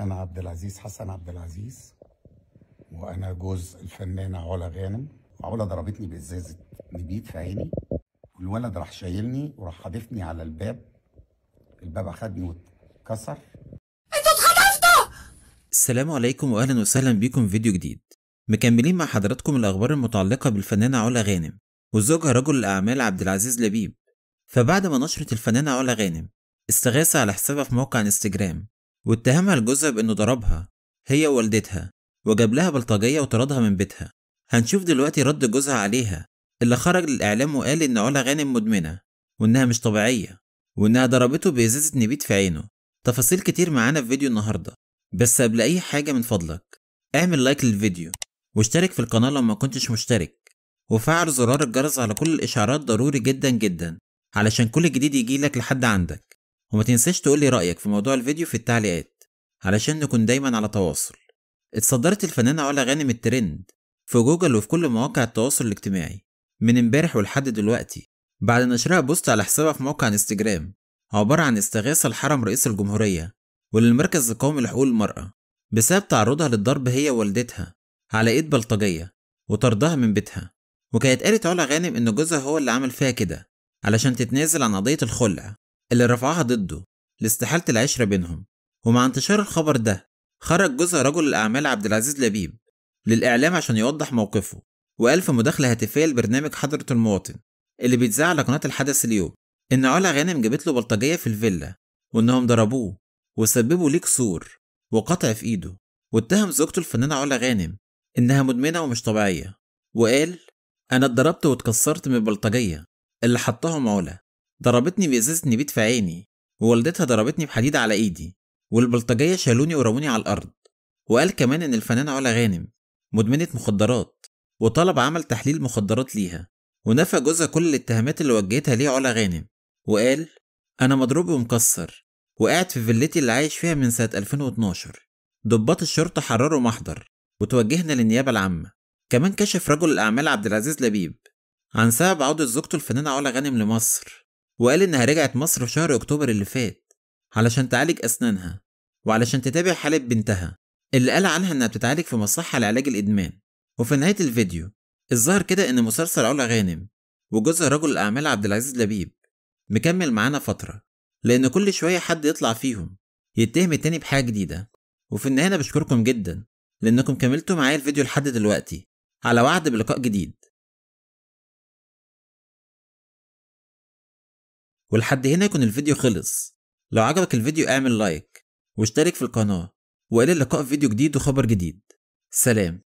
أنا عبد العزيز حسن عبد العزيز وأنا جوز الفنانة علا غانم علا ضربتني بإزازة نبيد في عيني والولد راح شايلني وراح حادفني على الباب الباب أخدني واتكسر أنتوا اتخلصتوا السلام عليكم وأهلا وسهلا بيكم في فيديو جديد مكملين مع حضراتكم الأخبار المتعلقة بالفنانة علا غانم وزوجها رجل الأعمال عبد العزيز لبيب فبعد ما نشرت الفنانة علا غانم استغاثة على حسابها في موقع انستجرام واتهمها لجوزها بإنه ضربها هي ووالدتها وجاب لها بلطجية وطردها من بيتها هنشوف دلوقتي رد جوزها عليها اللي خرج للإعلام وقال إن علا غانم مدمنة وإنها مش طبيعية وإنها ضربته بإزازة نبيت في عينه تفاصيل كتير معانا في فيديو النهاردة بس قبل أي حاجة من فضلك اعمل لايك للفيديو واشترك في القناة لو ما كنتش مشترك وفعل زرار الجرس على كل الإشعارات ضروري جدا جدا علشان كل جديد يجيلك لحد عندك وما تنساش تقولي رأيك في موضوع الفيديو في التعليقات علشان نكون دايما على تواصل اتصدرت الفنانة علا غانم الترند في جوجل وفي كل مواقع التواصل الاجتماعي من امبارح ولحد دلوقتي بعد نشرها بوست على حسابها في موقع انستجرام عبارة عن استغاثة لحرم رئيس الجمهورية وللمركز القومي لحقوق المرأة بسبب تعرضها للضرب هي ووالدتها على ايد بلطجية وطردها من بيتها وكانت قالت علا غانم إن جوزها هو اللي عمل فيها كده علشان تتنازل عن قضية الخلع اللي رفعها ضده لاستحالة العشرة بينهم ومع انتشار الخبر ده خرج جزء رجل الأعمال عبد العزيز لبيب للإعلام عشان يوضح موقفه وقال في مداخلة هاتفية لبرنامج حضرة المواطن اللي بيتذاع على قناة الحدث اليوم إن علا غانم جابت له بلطجية في الفيلا وإنهم ضربوه وسببوا ليه كسور وقطع في إيده واتهم زوجته الفنانة علا غانم إنها مدمنة ومش طبيعية وقال أنا اتضربت واتكسرت من البلطجية اللي حطهم علا ضربتني بإزازة نبيت في عيني ووالدتها ضربتني بحديد على إيدي والبلطجية شالوني ورموني على الأرض وقال كمان إن الفنانة علا غانم مدمنة مخدرات وطلب عمل تحليل مخدرات ليها ونفى جوزها كل الاتهامات اللي وجهتها ليه علا غانم وقال أنا مضروب ومكسر وقاعد في فيلتي اللي عايش فيها من سنة 2012 ضباط الشرطة حرروا محضر وتوجهنا للنيابة العامة كمان كشف رجل الأعمال عبد العزيز لبيب عن سبب عودة زوجته الفنانة علا غانم لمصر وقال إنها رجعت مصر في شهر أكتوبر اللي فات علشان تعالج أسنانها وعلشان تتابع حالة بنتها اللي قال عنها إنها بتتعالج في مصحة لعلاج الإدمان وفي نهاية الفيديو الظاهر كده إن مسلسل علا غانم وجوزها رجل الأعمال عبد العزيز لبيب مكمل معانا فترة لأن كل شوية حد يطلع فيهم يتهم التاني بحاجة جديدة وفي النهاية أنا بشكركم جدا لأنكم كملتوا معايا الفيديو لحد دلوقتي على وعد بلقاء جديد ولحد هنا يكون الفيديو خلص لو عجبك الفيديو اعمل لايك واشترك في القناة وإلى اللقاء في فيديو جديد وخبر جديد سلام